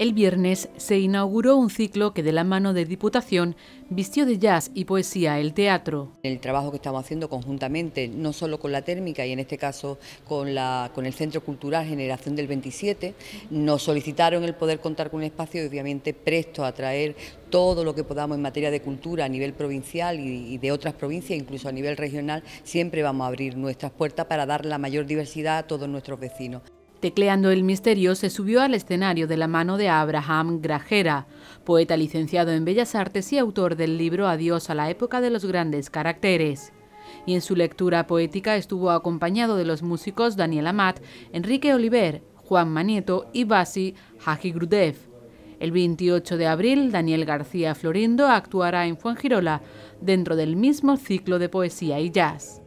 El viernes se inauguró un ciclo que de la mano de Diputación vistió de jazz y poesía el teatro. El trabajo que estamos haciendo conjuntamente, no solo con la térmica y en este caso con, el Centro Cultural Generación del 27, nos solicitaron el poder contar con un espacio obviamente presto a traer todo lo que podamos en materia de cultura a nivel provincial y de otras provincias, incluso a nivel regional, siempre vamos a abrir nuestras puertas para dar la mayor diversidad a todos nuestros vecinos. Tecleando el misterio, se subió al escenario de la mano de Abraham Grajera, poeta licenciado en Bellas Artes y autor del libro Adiós a la época de los grandes caracteres. Y en su lectura poética estuvo acompañado de los músicos Daniel Amat, Enrique Oliver, Juan Manieto y Basi Hajigrudev. El 28 de abril, Daniel García Florindo actuará en Fuengirola, dentro del mismo ciclo de poesía y jazz.